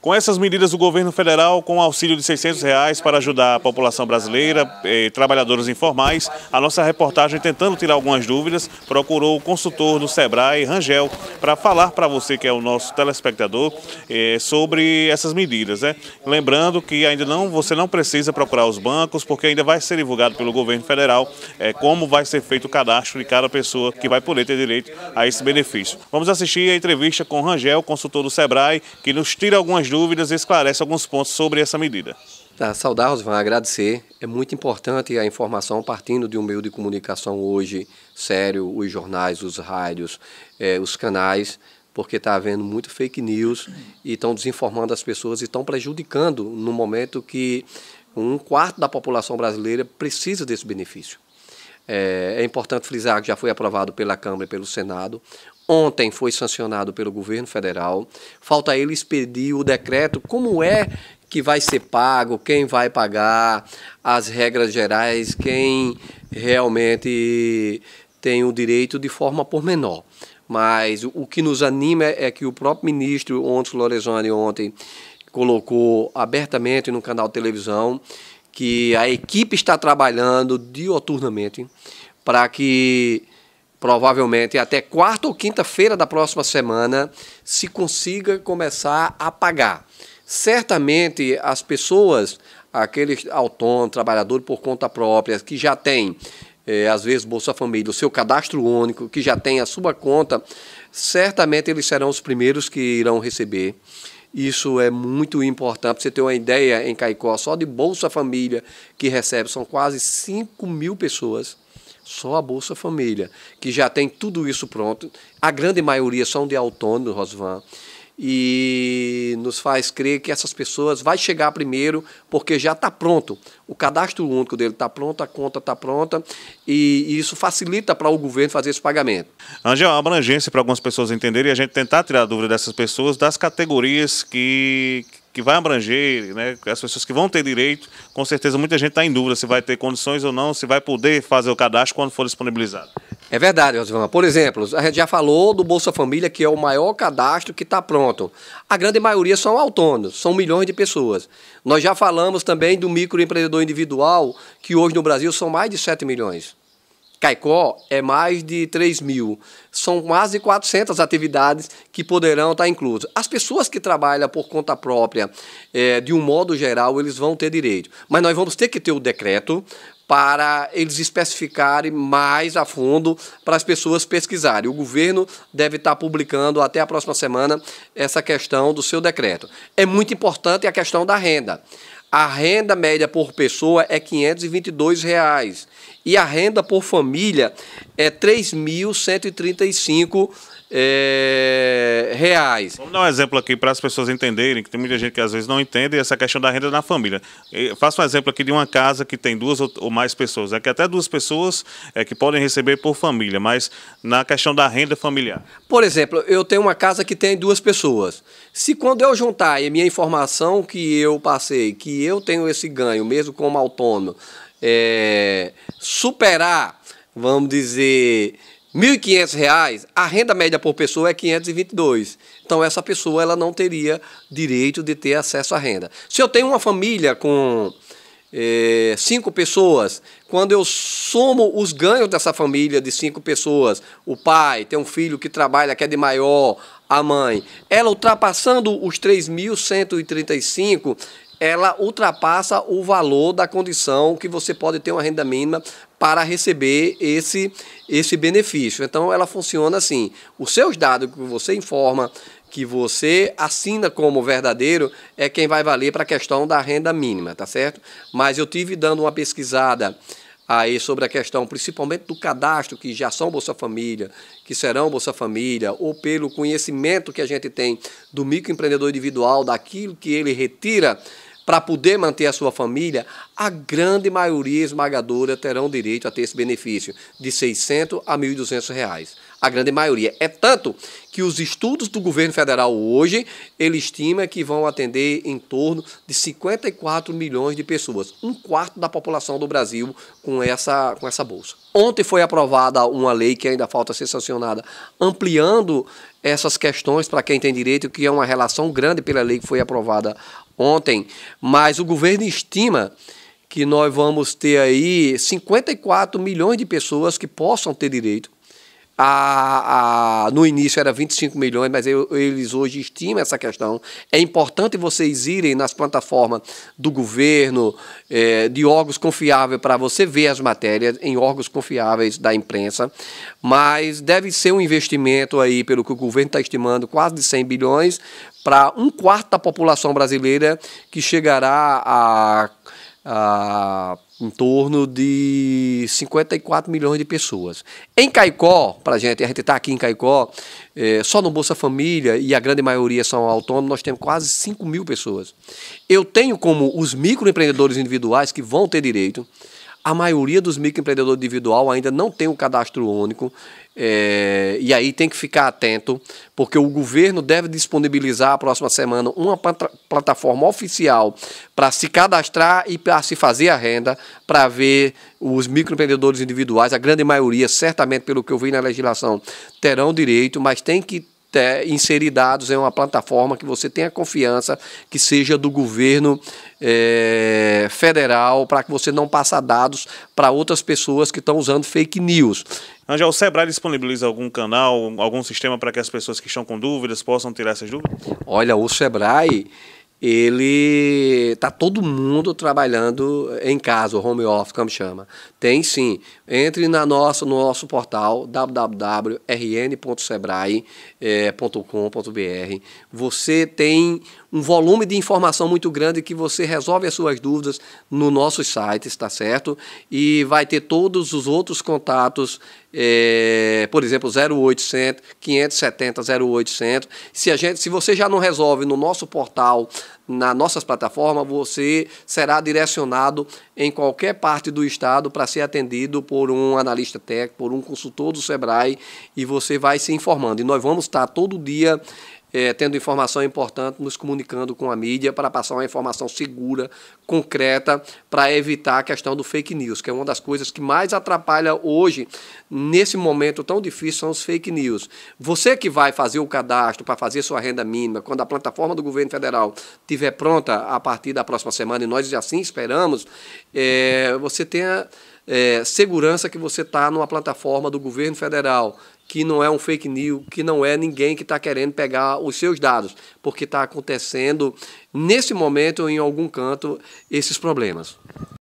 Com essas medidas do governo federal, com o auxílio de R$ 600 reais para ajudar a população brasileira e eh, trabalhadores informais, a nossa reportagem, tentando tirar algumas dúvidas, procurou o consultor do SEBRAE, Rangel, para falar para você que é o nosso telespectador eh, sobre essas medidas. Né? Lembrando que ainda não você não precisa procurar os bancos, porque ainda vai ser divulgado pelo governo federal eh, como vai ser feito o cadastro de cada pessoa que vai poder ter direito a esse benefício. Vamos assistir a entrevista com Rangel, consultor do SEBRAE, que nos tira algumas dúvidas e esclarece alguns pontos sobre essa medida. Tá, saudar, Osvan, agradecer. É muito importante a informação partindo de um meio de comunicação hoje sério, os jornais, os rádios, eh, os canais, porque está havendo muito fake news e estão desinformando as pessoas e estão prejudicando no momento que um quarto da população brasileira precisa desse benefício. Eh, é, importante frisar que já foi aprovado pela Câmara e pelo Senado ontem foi sancionado pelo governo federal. Falta ele expedir o decreto, como é que vai ser pago, quem vai pagar, as regras gerais, quem realmente tem o direito de forma pormenor. Mas o que nos anima é que o próprio ministro Ontes Lorenzoni ontem colocou abertamente no canal de televisão que a equipe está trabalhando dioturnamente para que provavelmente até quarta ou quinta-feira da próxima semana, se consiga começar a pagar. Certamente as pessoas, aqueles autônomos trabalhadores por conta própria, que já têm é, eh, às vezes, Bolsa Família, o seu cadastro único, que já tem a sua conta, certamente eles serão os primeiros que irão receber. Isso é muito importante. Para você ter uma ideia, em Caicó, só de Bolsa Família que recebe, são quase 5 mil pessoas só a Bolsa Família, que já tem tudo isso pronto. A grande maioria são de autônomo, Rosvan. E nos faz crer que essas pessoas vai chegar primeiro, porque já está pronto. O cadastro único dele está pronto, a conta está pronta, e, isso facilita para o governo fazer esse pagamento. Angel, é abrangência para algumas pessoas entenderem e a gente tentar tirar a dúvida dessas pessoas das categorias que, que vai abranger, né, as pessoas que vão ter direito, com certeza muita gente está em dúvida se vai ter condições ou não, se vai poder fazer o cadastro quando for disponibilizado. É verdade, Oswaldo. Por exemplo, a gente já falou do Bolsa Família, que é o maior cadastro que está pronto. A grande maioria são autônomos, são milhões de pessoas. Nós já falamos também do microempreendedor individual, que hoje no Brasil são mais de 7 milhões. Caicó é mais de 3 mil. São quase 400 atividades que poderão estar inclusas. As pessoas que trabalham por conta própria, é, de um modo geral, eles vão ter direito. Mas nós vamos ter que ter o decreto para eles especificarem mais a fundo para as pessoas pesquisarem. O governo deve estar publicando até a próxima semana essa questão do seu decreto. É muito importante a questão da renda a renda média por pessoa é R$ 522 reais, e a renda por família é R$ 3.135 é, reais. Vamos dar um exemplo aqui para as pessoas entenderem, que tem muita gente que às vezes não entende essa questão da renda na família. faça um exemplo aqui de uma casa que tem duas ou mais pessoas, é que até duas pessoas é, que podem receber por família, mas na questão da renda familiar. Por exemplo, eu tenho uma casa que tem duas pessoas. Se quando eu juntar a minha informação que eu passei, que eu tenho esse ganho, mesmo como autônomo, é, superar, vamos dizer, R$ 1.500, a renda média por pessoa é 522. Então essa pessoa ela não teria direito de ter acesso à renda. Se eu tenho uma família com é, cinco pessoas, quando eu somo os ganhos dessa família de cinco pessoas, o pai tem um filho que trabalha, que é de maior, a mãe, ela ultrapassando os 3.135, ela ultrapassa o valor da condição que você pode ter uma renda mínima para receber esse, esse benefício. Então ela funciona assim: os seus dados que você informa, que você assina como verdadeiro, é quem vai valer para a questão da renda mínima, tá certo? Mas eu tive dando uma pesquisada aí sobre a questão principalmente do cadastro que já são Bolsa Família, que serão Bolsa Família, ou pelo conhecimento que a gente tem do microempreendedor individual, daquilo que ele retira para poder manter a sua família, a grande maioria esmagadora terão direito a ter esse benefício de 600 a 1.200 reais. A grande maioria. É tanto que os estudos do governo federal hoje, ele estima que vão atender em torno de 54 milhões de pessoas, um quarto da população do Brasil com essa, com essa bolsa. Ontem foi aprovada uma lei que ainda falta ser sancionada, ampliando essas questões para quem tem direito, que é uma relação grande pela lei que foi aprovada ontem, mas o governo estima que nós vamos ter aí 54 milhões de pessoas que possam ter direito a, a, no início era 25 milhões, mas eu, eles hoje estimam essa questão. É importante vocês irem nas plataformas do governo, é, de órgãos confiáveis, para você ver as matérias em órgãos confiáveis da imprensa. Mas deve ser um investimento aí, pelo que o governo está estimando, quase de 100 bilhões, para um quarto da população brasileira que chegará a, a em torno de 54 milhões de pessoas. Em Caicó, para gente, a gente está aqui em Caicó, é, só no Bolsa Família, e a grande maioria são autônomos, nós temos quase 5 mil pessoas. Eu tenho como os microempreendedores individuais que vão ter direito, a maioria dos microempreendedores individual ainda não tem o cadastro único. É, e aí tem que ficar atento, porque o governo deve disponibilizar a próxima semana uma plataforma oficial para se cadastrar e para se fazer a renda, para ver os microempreendedores individuais, a grande maioria, certamente, pelo que eu vi na legislação, terão direito, mas tem que inserir dados em uma plataforma que você tenha confiança que seja do governo é, federal para que você não passe dados para outras pessoas que estão usando fake news. Angel, o Sebrae disponibiliza algum canal, algum sistema para que as pessoas que estão com dúvidas possam tirar essas dúvidas? Olha, o Sebrae ele tá todo mundo trabalhando em casa, o home office, como chama. Tem sim. Entre na nossa, no nosso portal www.rn.sebrae.com.br. Eh, você tem um volume de informação muito grande que você resolve as suas dúvidas no nosso site, está certo? E vai ter todos os outros contatos, é, por exemplo, 0800 570 0800. Se, a gente, se você já não resolve no nosso portal nas nossas plataformas, você será direcionado em qualquer parte do estado para ser atendido por um analista técnico, por um consultor do Sebrae e você vai se informando. E nós vamos estar todo dia é, tendo informação importante, nos comunicando com a mídia para passar uma informação segura, concreta, para evitar a questão do fake news, que é uma das coisas que mais atrapalha hoje, nesse momento tão difícil, são os fake news. Você que vai fazer o cadastro para fazer sua renda mínima, quando a plataforma do governo federal estiver pronta a partir da próxima semana, e nós assim esperamos, é, você tenha. É, segurança que você está numa plataforma do governo federal, que não é um fake news, que não é ninguém que está querendo pegar os seus dados, porque está acontecendo nesse momento em algum canto esses problemas.